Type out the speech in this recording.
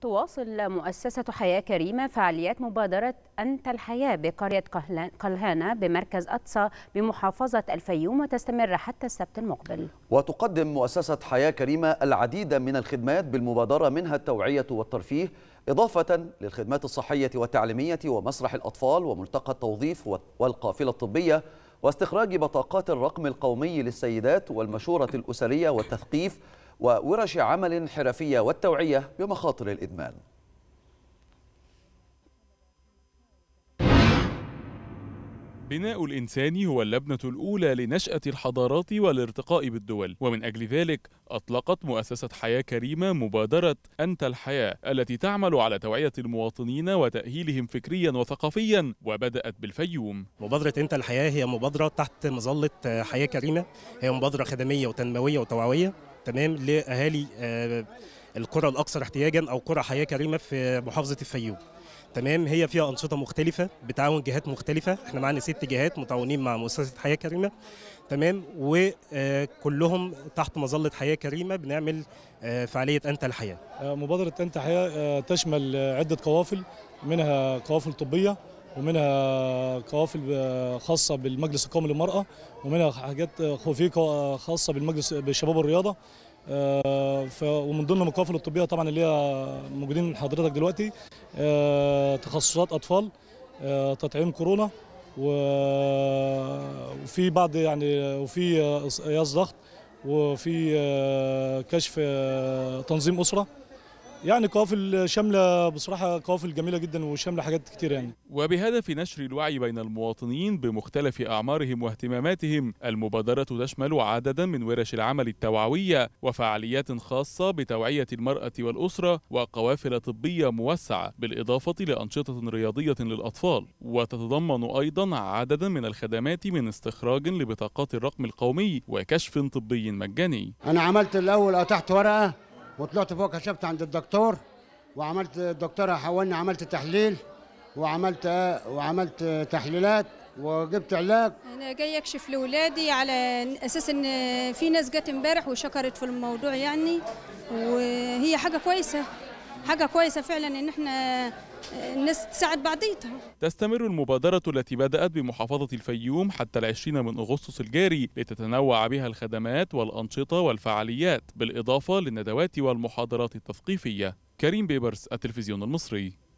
تواصل مؤسسة حياة كريمة فعاليات مبادرة أنت الحياة بقرية قلهانة بمركز أطسا بمحافظة الفيوم وتستمر حتى السبت المقبل وتقدم مؤسسة حياة كريمة العديد من الخدمات بالمبادرة منها التوعية والترفيه إضافة للخدمات الصحية والتعليمية ومسرح الأطفال وملتقى التوظيف والقافلة الطبية واستخراج بطاقات الرقم القومي للسيدات والمشورة الأسرية والتثقيف وورش عمل حرفية والتوعية بمخاطر الإدمان البناء الإنساني هو اللبنة الأولى لنشأة الحضارات والارتقاء بالدول ومن أجل ذلك أطلقت مؤسسة حياة كريمة مبادرة أنت الحياة التي تعمل على توعية المواطنين وتأهيلهم فكريا وثقافيا وبدأت بالفيوم مبادرة أنت الحياة هي مبادرة تحت مظلة آه، حياة كريمة هي مبادرة خدمية وتنموية وتوعوية تمام لأهالي آه، القرى الأكثر احتياجا أو قرى حياة كريمة في محافظة الفيوم تمام هي فيها انشطه مختلفه بتعاون جهات مختلفه احنا معانا ست جهات متعاونين مع مؤسسه حياه كريمه تمام وكلهم آه، تحت مظله حياه كريمه بنعمل آه، فعاليه انت الحياه آه، مبادره انت حياه تشمل عده قوافل منها قوافل طبيه ومنها قوافل خاصة بالمجلس القومي للمرأة ومنها حاجات خفيفة خاصة بالمجلس بالشباب الرياضة آه، ومن ضمن القوافل الطبيه طبعا اللي هي موجودين حضرتك دلوقتي آه، تخصصات اطفال آه، تطعيم كورونا وفي بعض يعني وفي قياس ضغط وفي كشف تنظيم اسره يعني قوافل شامله بصراحه قوافل جميله جدا وشامله حاجات كتير يعني وبهدف نشر الوعي بين المواطنين بمختلف اعمارهم واهتماماتهم المبادره تشمل عددا من ورش العمل التوعويه وفعاليات خاصه بتوعيه المراه والاسره وقوافل طبيه موسعه بالاضافه لانشطه رياضيه للاطفال وتتضمن ايضا عددا من الخدمات من استخراج لبطاقات الرقم القومي وكشف طبي مجاني انا عملت الاول قطعت ورقه وطلعت فوق كشفت عند الدكتور وعملت الدكتور حولني عملت تحليل وعملت وعملت تحليلات وجبت علاج انا جاي اكشف لاولادي على اساس ان في ناس جت امبارح وشكرت في الموضوع يعني وهي حاجه كويسه حاجه كويسه فعلا ان احنا آه، الناس تساعد بعضيتها تستمر المبادرة التي بدأت بمحافظة الفيوم حتى العشرين من أغسطس الجاري لتتنوع بها الخدمات والأنشطة والفعاليات بالإضافة للندوات والمحاضرات التثقيفية كريم بيبرس التلفزيون المصري